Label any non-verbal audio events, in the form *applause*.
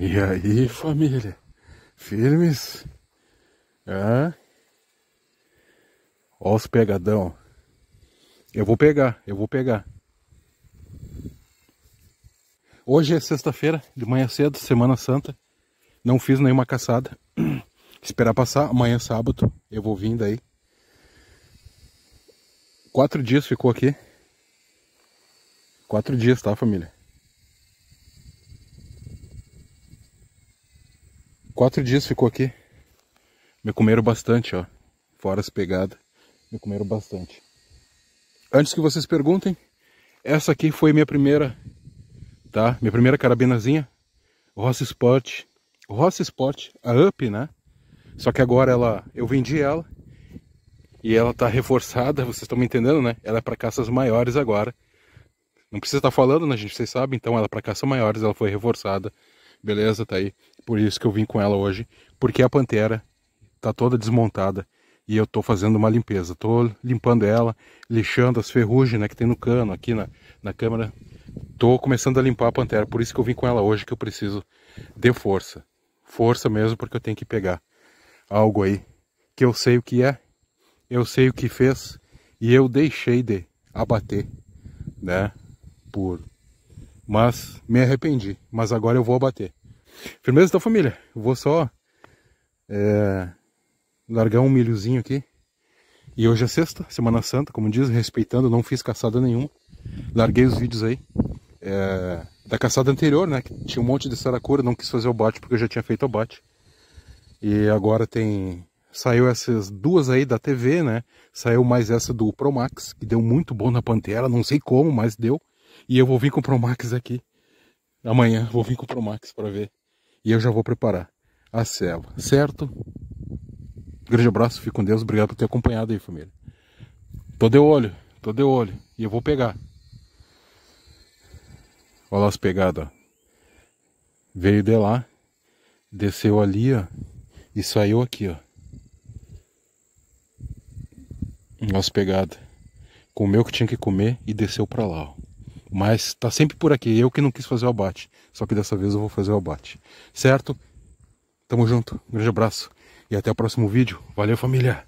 E aí, família? Firmes? Hã? Ó os pegadão. Eu vou pegar, eu vou pegar. Hoje é sexta-feira, de manhã cedo, Semana Santa. Não fiz nenhuma caçada. *clears throat* Esperar passar, amanhã é sábado, eu vou vindo aí. Quatro dias ficou aqui. Quatro dias, tá, família? Quatro dias ficou aqui. Me comeram bastante, ó. Fora as pegadas. Me comeram bastante. Antes que vocês perguntem, essa aqui foi minha primeira, tá? Minha primeira carabinazinha. Ross Sport. Ross Sport, a Up, né? Só que agora ela, eu vendi ela. E ela tá reforçada, vocês estão me entendendo, né? Ela é para caças maiores agora. Não precisa estar tá falando, né, gente? Vocês sabem. Então ela é para caças maiores, ela foi reforçada Beleza, tá aí. Por isso que eu vim com ela hoje, porque a pantera tá toda desmontada e eu tô fazendo uma limpeza. Tô limpando ela, lixando as ferrugens, né, que tem no cano aqui na, na câmera. Tô começando a limpar a pantera, por isso que eu vim com ela hoje, que eu preciso de força. Força mesmo, porque eu tenho que pegar algo aí que eu sei o que é, eu sei o que fez e eu deixei de abater, né, por mas me arrependi. Mas agora eu vou abater. Firmeza da família. Eu vou só é, largar um milhozinho aqui. E hoje é sexta, Semana Santa, como diz, respeitando, não fiz caçada nenhuma. Larguei os vídeos aí. É, da caçada anterior, né? Que tinha um monte de saracura, não quis fazer o bate porque eu já tinha feito o bate. E agora tem. Saiu essas duas aí da TV, né? Saiu mais essa do Promax, que deu muito bom na Pantera, não sei como, mas deu. E eu vou vir com o Promax aqui. Amanhã vou vir com o Promax para ver. E eu já vou preparar a selva, certo? Grande abraço, fique com Deus. Obrigado por ter acompanhado aí, família. Tô de olho, tô de olho. E eu vou pegar. Olha lá as pegadas, ó. Veio de lá, desceu ali, ó. E saiu aqui, ó. Olha pegadas. Comeu o que tinha que comer e desceu pra lá, ó. Mas tá sempre por aqui. Eu que não quis fazer o abate. Só que dessa vez eu vou fazer o abate. Certo? Tamo junto. Um grande abraço. E até o próximo vídeo. Valeu, família!